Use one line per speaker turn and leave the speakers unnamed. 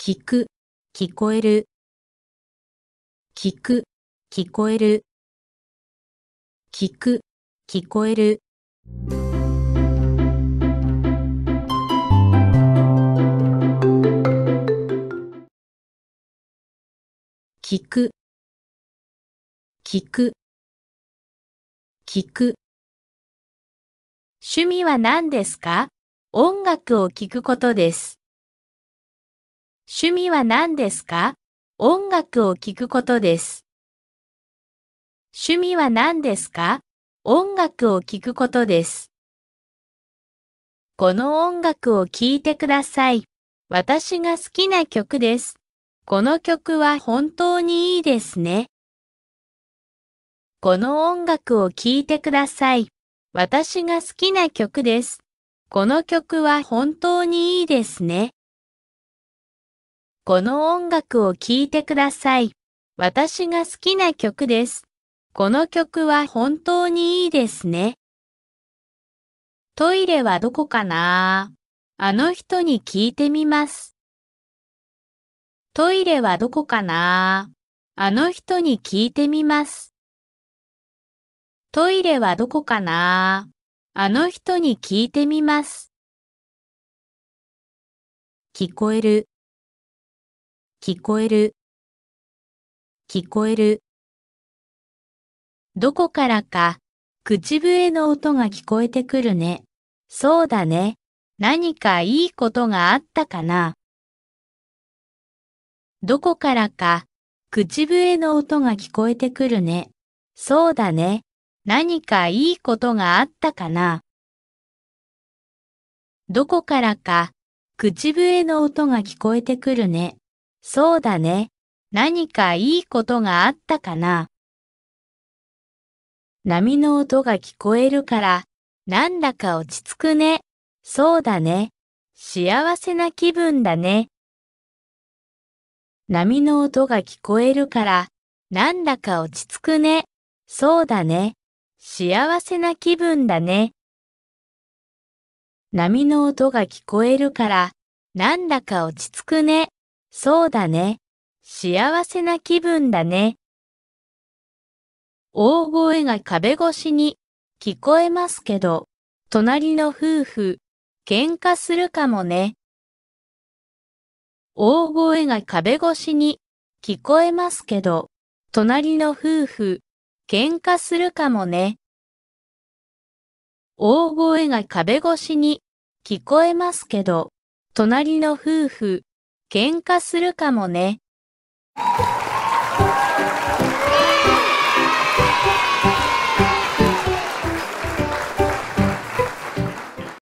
聞く、聞こえる。聞く、聞こえる。聞く、聞こえる。聞く、聞く、聞く。趣味は何ですか音楽を聴くことです。趣味は何ですか音楽を聴くことです。趣味は何ですか音楽を聴くことです。この音楽を聴いてください。私が好きな曲です。この曲は本当にいいですね。この音楽を聴いてください。私が好きな曲です。この曲は本当にいいですね。この音楽を聴いてください。私が好きな曲です。この曲は本当にいいですね。トイレはどこかなあの人に聞いてみます。トイレはどこかなあの人に聞いてみます。トイレはどこかなあの人に聞いてみます。聞こえる、聞こえる、聞こえる。どこからか、口笛の音が聞こえてくるね。そうだね。何かいいことがあったかな。どこからか、口笛の音が聞こえてくるね。そうだね。何かいいことがあったかな。どこからか、口笛の音が聞こえてくるね。そうだね。何かいいことがあったかな。波の音が聞こえるから、なんだか落ち着くね。そうだね。幸せな気分だね。波の音が聞こえるから、なんだか落ち着くね。そうだね。幸せな気分だね。波の音が聞こえるから、なんだか落ち着くね。そうだね。幸せな気分だね。大声が壁越しに聞こえますけど、隣の夫婦、喧嘩するかもね。大声が壁越しに聞こえますけど、隣の夫婦、喧嘩するかもね。大声が壁越しに聞こえますけど、隣の夫婦、喧嘩するかもね。